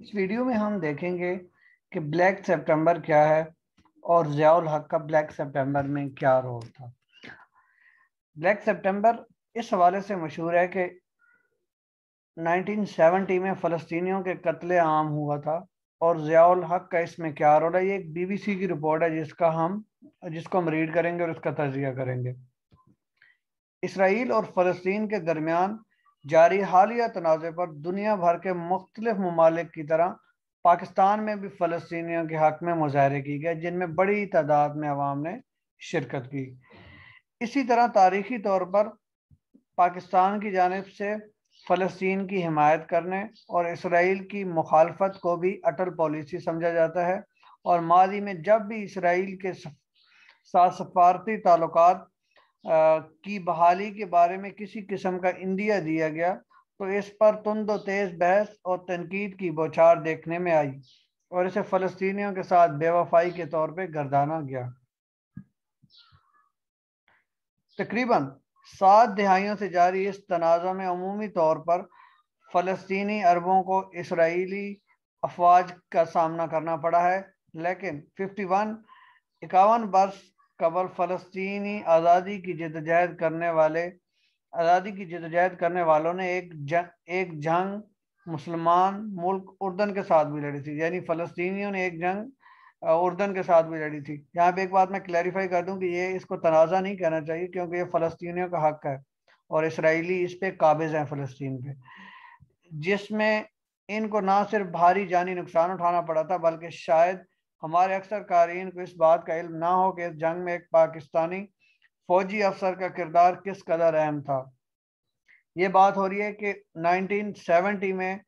इस वीडियो में हम देखेंगे कि ब्लैक सितंबर क्या है और जयाल हक का ब्लैक सितंबर में क्या रोल था ब्लैक सितंबर इस हवाले से मशहूर है कि 1970 में फ़लस्तीनियों के कत्ल आम हुआ था और जयाल हक का इसमें क्या रोल है ये एक बीबीसी की रिपोर्ट है जिसका हम जिसको हम रीड करेंगे और उसका तजिया करेंगे इसराइल और फ़लस्तीन के दरमियान जारी हालिया तनाज़े पर दुनिया भर के मुख्तलिफ ममालिक की तरह पाकिस्तान में भी फ़लस्तियों के हक में मुजाहरे की गए जिनमें बड़ी तादाद में आवाम ने शिरकत की इसी तरह तारीखी तौर पर पाकिस्तान की जानब से फ़लस्तीन की हिमायत करने और इसराइल की मुखालफत को भी अटल पॉलिसी समझा जाता है और माजी में जब भी इसराइल के साथ सफारती ताल्लुकात की बहाली के बारे में किसी किस्म का इंदिया दिया गया तो इस पर तुंद तेज़ बहस और तनकीद की बौछार देखने में आई और इसे फ़लस्तियों के साथ बेवफाई के तौर पर गर्दाना गया तकरीबन सात दहाइयों से जारी इस तनाज़ में अमूमी तौर पर फ़लस्तनी अरबों को इसराइली अफवाज का सामना करना पड़ा है लेकिन 51 इक्यावन बरस कबल फलस्तनी आज़ादी की जदोजहद करने वाले आज़ादी की जदोजहद करने वालों ने एक जंग एक जंग मुसलमान मुल्क उर्दन के साथ भी लड़ी थी यानी फलस्तनी ने एक जंग उर्दन के साथ भी लड़ी थी यहाँ पे एक बात मैं क्लैरिफाई कर दूँ कि ये इसको तनाज़ा नहीं कहना चाहिए क्योंकि ये फलस्तियों का हक है और इसराइली इस पर काबिज़ हैं फ़लस्तीन पे जिसमें इनको ना सिर्फ भारी जानी नुकसान उठाना पड़ा था बल्कि शायद हमारे अक्सर कारीन को इस बात का इल्म ना हो कि इस जंग में एक पाकिस्तानी फौजी अफसर का किरदार किस कदर अहम था ये बात हो रही है कि 1970 में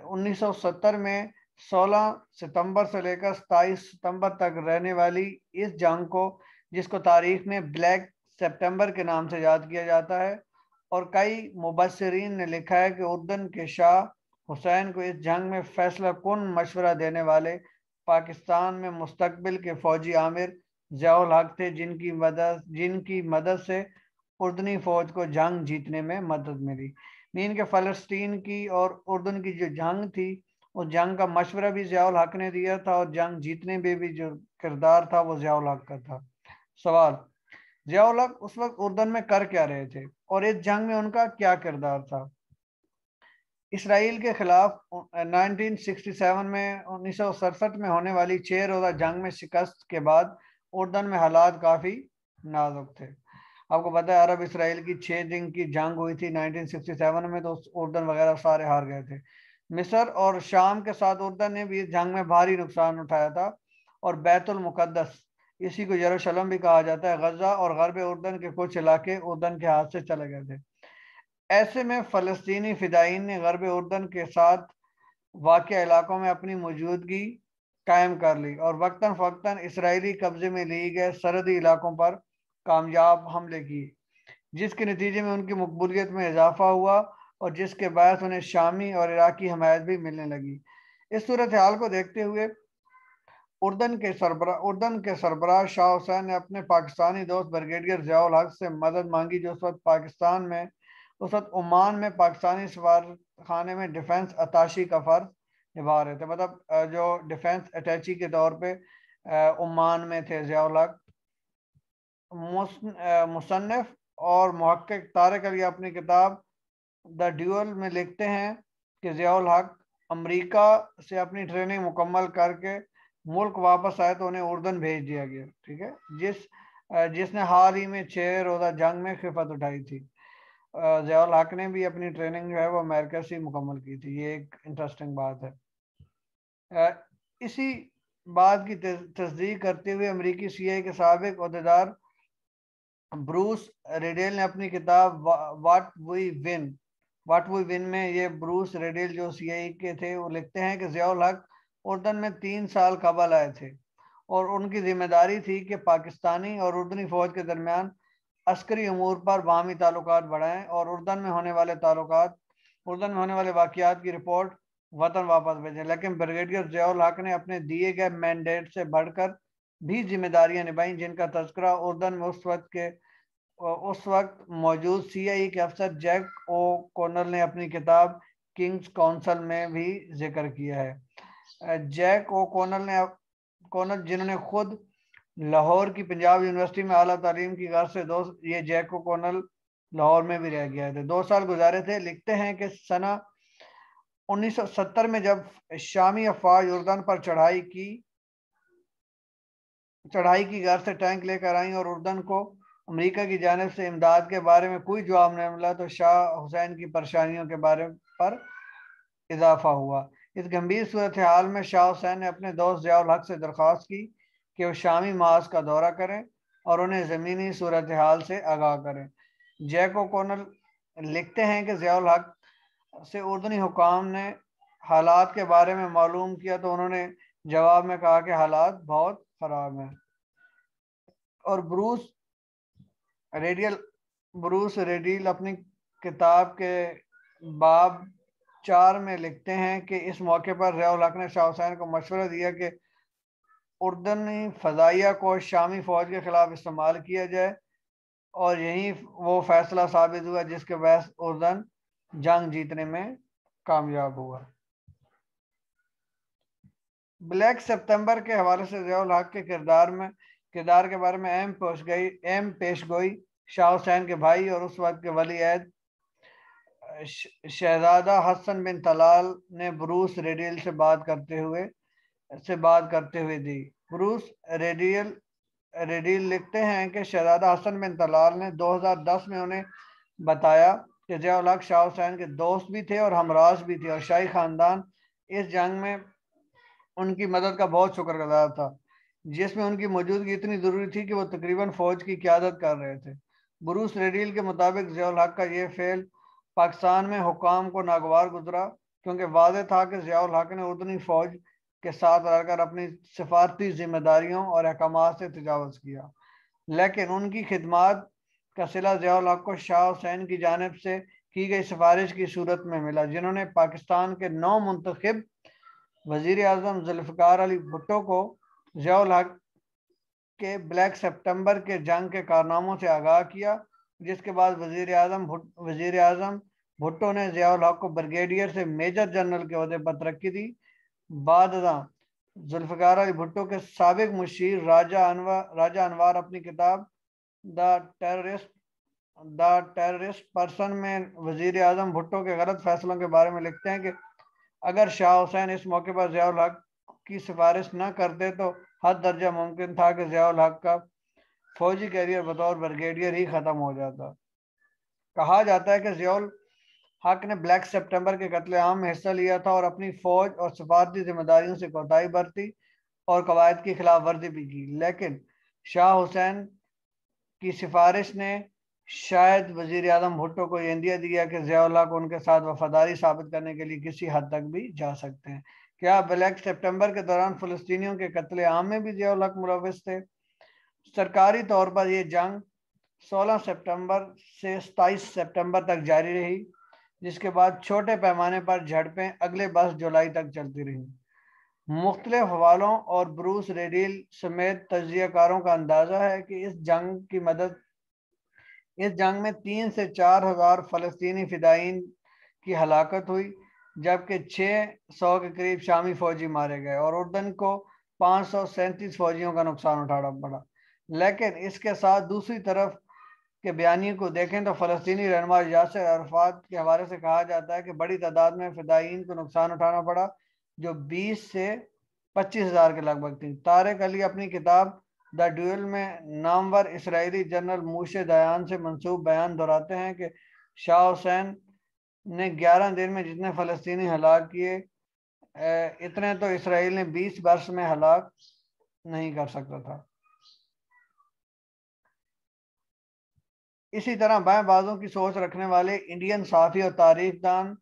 1970 में 16 सितंबर से लेकर 27 सितंबर तक रहने वाली इस जंग को जिसको तारीख में ब्लैक सितंबर के नाम से याद किया जाता है और कई मुबसरीन ने लिखा है कि उद्दन के शाह हुसैन को इस जंग में फैसला कन मशवरा देने वाले पाकिस्तान में मुस्तबिल के फौजी आमिर जयाल हक थे जिनकी मदद जिनकी मदद से उर्दनी फौज को जंग जीतने में मदद मिली नीन के फ़लस्तीन की और उर्दन की जो जंग थी उस जंग का मशवरा भी जयाल हक ने दिया था और जंग जीतने में भी जो किरदार था वो जयाल हक का था सवाल जयाल हक उस वक्त उर्दन में कर क्या रहे थे और इस जंग में उनका क्या किरदार था इसराइल के खिलाफ 1967 में उन्नीस में होने वाली छह रोज़ा जंग में शिकस्त के बाद उर्दन में हालात काफ़ी नाजुक थे आपको पता है अरब इसराइल की छः दिन की जंग हुई थी 1967 में तो उर्दन वगैरह सारे हार गए थे मिस्र और शाम के साथ उर्दन ने भी इस जंग में भारी नुकसान उठाया था और बैतुलमुक़दस इसी को यरूशलेम भी कहा जाता है गजा और गरब उर्दन के कुछ इलाके उर्दन के हाथ से चले गए थे ऐसे में फलस्तनी फ़िदाइन ने गरब उर्दन के साथ वाक़ इलाकों में अपनी मौजूदगी कायम कर ली और वक्ता फ़क्ता इसराइली कब्ज़े में लिए गए सरहदी इलाकों पर कामयाब हमले किए जिसके नतीजे में उनकी मकबूलीत में इजाफा हुआ और जिसके बायस उन्हें शामी और इराकी हमायत भी मिलने लगी इस सूरत हाल को देखते हुए उर्दन के सरबरा उर्दन के सरबराह शाह हुसैन ने अपने पाकिस्तानी दोस्त ब्रिगेडियर जयाल हक से मदद मांगी जो उस वक्त पाकिस्तान में उस तो वक्त ओमान में पाकिस्तानी सफार खाने में डिफेंस अताशी का फ़र्ज निभा रहे थे मतलब जो डिफेंस अटैची के तौर पे ओमान में थे ज़ियालक मुसनफ़ और महक्क तारक अली अपनी किताब द ड्यूअल में लिखते हैं कि जयाल हक अमरीका से अपनी ट्रेनिंग मुकम्मल करके मुल्क वापस आए तो उन्हें उर्दन भेज दिया गया ठीक है जिस जिसने हाल ही में छः रोज़ा जंग में खिफत उठाई थी जयाल हक ने भी अपनी ट्रेनिंग जो है वो अमेरिका से ही मुकम्मल की थी ये एक इंटरेस्टिंग बात है इसी बात की तस्दीक करते हुए अमरीकी सी आई के सबक अहदेदार ब्रूस रेडेल ने अपनी किताब what we win what we win में ये ब्रूस रेडेल जो सी आई के थे वो लिखते हैं कि जयाल हक उर्दन में तीन साल कबल आए थे और उनकी जिम्मेदारी थी कि पाकिस्तानी और उर्दनी फौज के दरमियान अस्करी अमूर पर बामी ताल्लुक बढ़ाएं और उर्दन में होने वाले ताल्लुक उर्दन में होने वाले वाकियात की रिपोर्ट वतन वापस भेजें लेकिन ब्रिगेडियर जयाल हक ने अपने दिए गए मैंडेट से बढ़कर भी जिम्मेदारियां निभाई जिनका तस्करा उर्दन में उस वक्त के उस वक्त मौजूद सी आई e के अफसर जैक ओ कॉनल ने अपनी किताब किंग्स काउंसिल में भी जिक्र किया है जैक ओ कॉनल ने कॉनल जिन्होंने खुद लाहौर की पंजाब यूनिवर्सिटी में अला तलीम की गर्ज से दो ये जैको कोनल लाहौर में भी रह गया थे तो दो साल गुजारे थे लिखते हैं कि सना 1970 में जब शामी अफवाज उर्दन पर चढ़ाई की चढ़ाई की गर्ज से टैंक लेकर आई और उर्दन को अमेरिका की जानब से इमदाद के बारे में कोई जवाब नहीं मिला तो शाह हुसैन की परेशानियों के बारे पर इजाफा हुआ इस गंभीर सूरत हाल में शाह हुसैन ने अपने दोस्त जयाल हक से दरख्वास्त की कि वो शामी मास का दौरा करें और उन्हें ज़मीनी सूरत हाल से आगाह करें जैको कोनल लिखते हैं कि ज़ियाल हक से उर्दनी हुकाम ने हालात के बारे में मालूम किया तो उन्होंने जवाब में कहा कि हालात बहुत ख़राब हैं और ब्रूस रेडियल ब्रूस रेडियल अपनी किताब के बाब चार में लिखते हैं कि इस मौके पर रयाल हक ने शाह हुसैन को मशवरा दिया कि उर्दनी फ़जाइया को शामी फ़ौज के ख़िलाफ़ इस्तेमाल किया जाए और यही वो फैसला साबित हुआ जिसके बहस उर्दन जंग जीतने में कामयाब हुआ ब्लैक सितंबर के हवाले से जयाल हक के किरदार में किरदार के बारे में एम पेश गई एम पेश गोई शाह हुसैन के भाई और उस वक्त के वली अहद शहजादा हसन बिन तलाल ने ब्रूस रेडियल से बात करते हुए से बात करते हुए दी प्रूस रेडियल रेडियल लिखते हैं कि शहजादा हसन बिन तलाल ने 2010 में उन्हें बताया कि जयालक शाह हुसैन के दोस्त भी थे और हमराज भी थे और शाही ख़ानदान इस जंग में उनकी मदद का बहुत शुक्रगुजार था जिसमें उनकी मौजूदगी इतनी ज़रूरी थी कि वो तकरीबन फ़ौज की क्यादत कर रहे थे ब्रूस रेडील के मुताबिक हक का ये फेल पाकिस्तान में हुकाम को नागवार गुजरा क्योंकि वादे था कि हक ने उतनी फ़ौज के साथ रहकर अपनी सफारती जिम्मेदारियों और अहकाम से तजावज़ किया लेकिन उनकी खिदमत का सिला ज़ियाल को शाह हुसैन की जानब से की गई सिफारिश की सूरत में मिला जिन्होंने पाकिस्तान के नौ मंतखब वजीर अजम जुल्फ़ार अली भुट्टो को ज़ियाल के ब्लैक सेप्टेम्बर के जंग के कारनामों से आगाह किया जिसके बाद वजीर अजम वजीर अजम भुट्टो ने हक को ब्रिगेडियर से मेजर जनरल के अहदे पर तरक्की दी बाद जुल्फकार अली भुट्टो के सबक मुशीर राजा अनवर राजा अनवर अपनी किताब the terrorist the terrorist person में वजीर अजम भुट्टो के गलत फैसलों के बारे में लिखते हैं कि अगर शाह हुसैन इस मौके पर जयाल हक की सिफारिश न करते तो हद दर्जा मुमकिन था कि जयाल हक का फौजी कैरियर बतौर ब्रिगेडियर ही ख़त्म हो जाता कहा जाता है कि जयाल हक ने ब्लैक सितंबर के आम में हिस्सा लिया था और अपनी फौज और सफारती जिम्मेदारियों से कोताही बरती और कवायद की खिलाफ वर्जी भी की लेकिन शाह हुसैन की सिफारिश ने शायद वजीर अजम भुट्टो को यह दिया दिया कि जयाल्ला को उनके साथ वफादारी साबित करने के लिए किसी हद तक भी जा सकते हैं क्या ब्लैक सितंबर के दौरान फलस्तियों के कत्ले आम में भी जियाउल्ला मुलविस थे सरकारी तौर पर यह जंग 16 सितंबर से 27 सितंबर तक जारी रही जिसके बाद छोटे पैमाने पर झड़पें अगले बस जुलाई तक चलती रहीं मुख्तलिफ हवालों और ब्रूस रेडिल समेत तजियाकारों का अंदाज़ा है कि इस जंग की मदद इस जंग में तीन से चार हज़ार फ़लस्तनी फ़िदाइन की हलाकत हुई जबकि छः सौ के करीब शामी फौजी मारे गए और उर्दन को पाँच सौ सैंतीस फौजियों का नुकसान उठाना पड़ा लेकिन इसके साथ दूसरी तरफ के बयानी को देखें तो फ़लस्तनी रहनमा यासर अरफात के हवाले से कहा जाता है कि बड़ी तादाद में फ़िदाइन को नुकसान उठाना पड़ा जो बीस से पच्चीस हज़ार के लगभग थी तारक अली अपनी किताब द ड्यूल में नामवर इसराइली जनरल मूशे दयान से मनसूब बयान दोहराते हैं कि शाह हुसैन ने ग्यारह दिन में जितने फ़लस्तनी हलाक किए इतने तो इसराइल ने बीस वर्ष में हलाक नहीं कर सकता था इसी तरह बाएं बाजों की सोच रखने वाले इंडियन साफ़ी और दान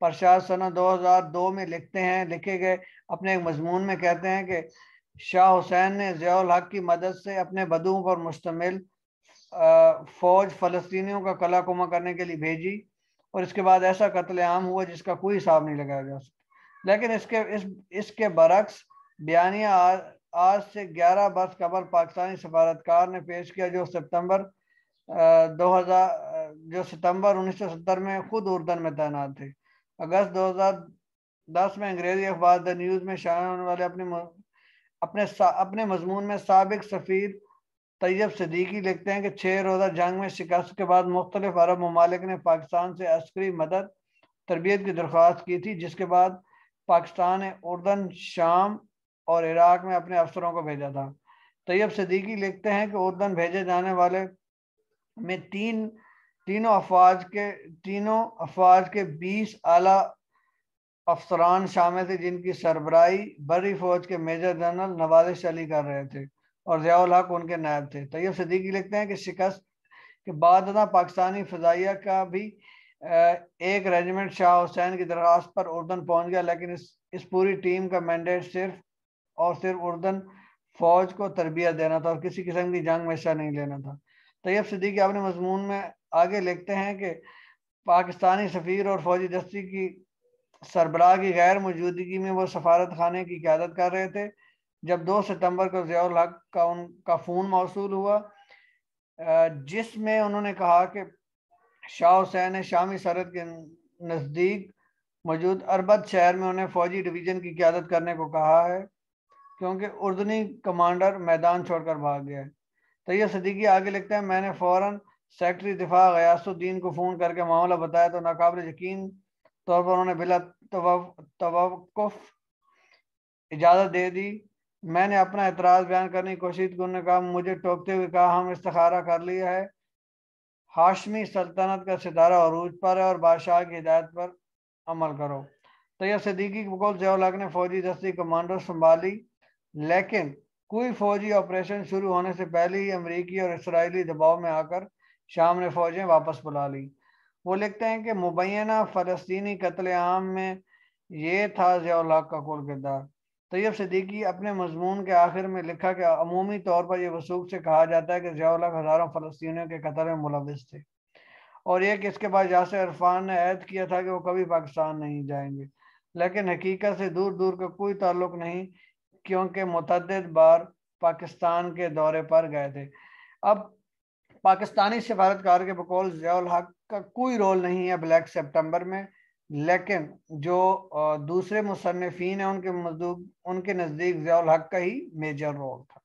प्रशाद सन 2002 में लिखते हैं लिखे गए अपने एक मजमून में कहते हैं कि शाह हुसैन ने जयाल हक की मदद से अपने बदूओं पर मुश्तमिल फ़ौज फ़लस्तियों का कला कुमा करने के लिए भेजी और इसके बाद ऐसा कत्लेआम हुआ जिसका कोई हिसाब नहीं लगाया जा सकता लेकिन इसके इस इसके बरक्स बयानिया आज, से ग्यारह बरस कबल पाकिस्तानी सफारतकार ने पेश किया जो सितम्बर दो हज़ार जो सितंबर 1970 में खुद उर्दन में तैनात थे अगस्त 2010 में अंग्रेजी अखबार द न्यूज़ में शामिल होने वाले अपने अपने अपने मजमून में सबक सफ़ीर तैयब सदीकी लिखते हैं कि छह रोज़ा जंग में शिकस्त के बाद मुख्तलिफ अरब ममालिक ने पाकिस्तान से अस्करी मदद तरबियत की दरख्वास्त की थी जिसके बाद पाकिस्तान ने उर्दन शाम और इराक में अपने अफसरों को भेजा था तैयब सदीकी लिखते हैं कि उर्दन भेजे जाने वाले में तीन तीनों अफवाज के तीनों अफवाज के बीस आला अफसरान शामिल थे जिनकी सरबराही बरी फौज के मेजर जनरल नवाज अली कर रहे थे और जयाल हक उनके नायब थे तैयब सदीकी लिखते हैं कि शिकस्त के बाद पाकिस्तानी फजाइया का भी एक रेजिमेंट शाह हुसैन की दरख्वास्त पर उर्दन पहुंच गया लेकिन इस इस पूरी टीम का मैंडेट सिर्फ और सिर्फ उर्दन फौज को तरबियत देना था और किसी किस्म की जंग में हिस्सा नहीं लेना था तैयब सिद्दीकी अपने मजमून में आगे लिखते हैं कि पाकिस्तानी सफ़ीर और फौजी दस्ती की सरबराह की गैर मौजूदगी में वो सफारत खाने की क्यादत कर रहे थे जब दो सितम्बर को ज़ियाल हक का उनका फ़ोन मौसू हुआ जिसमें उन्होंने कहा कि शाह हुसैन ने शामी सरहद के नज़दीक मौजूद अरबत शहर में उन्हें फ़ौजी डिवीज़न की क्यादत करने को कहा है क्योंकि उर्दनी कमांडर मैदान छोड़कर भाग गया है तैयब तो सदीकी आगे लिखते हैं मैंने फौरन सेक्रटरी दिफा गयासुद्दीन को फ़ोन करके मामला बताया तो नाकबिल यकीन तौर पर उन्होंने बिला तवक़ इजाज़त दे दी मैंने अपना एतराज़ बयान करने की कोशिश की उन्होंने कहा मुझे टोकते हुए कहा हम इस्तारा कर लिया है हाशमी सल्तनत का सितारा अरूज पर है और बादशाह की हिदायत पर अमल करो तैयब तो सदीकी बकौल जयालक ने फौजी दस्ती कमांडो संभाली लेकिन कोई फौजी ऑपरेशन शुरू होने से पहले ही अमरीकी और इसराइली दबाव में आकर शाम ने फौजें वापस बुला ली वो लिखते हैं कि मुबैना फ़लस्तनी कत्लेआम में ये था जयालाक का कुल किरदार तैयब सदीकी अपने मजमून के आखिर में लिखा कि अमूमी तौर पर यह वसूख से कहा जाता है कि जयालाक हज़ारों फ़लस्तियों के कतल में मुलविस थे और यह कि इसके बाद यासर इरफान ने ऐद किया था कि वो कभी पाकिस्तान नहीं जाएंगे लेकिन हकीकत से दूर दूर का कोई ताल्लुक नहीं क्योंकि मतद बार पाकिस्तान के दौरे पर गए थे अब पाकिस्तानी सफारतकार के बकौल जयाल हक का कोई रोल नहीं है ब्लैक सेप्टेम्बर में लेकिन जो दूसरे मुसनफिन हैं उनके मजदूर उनके नज़दीक जयाल हक का ही मेजर रोल था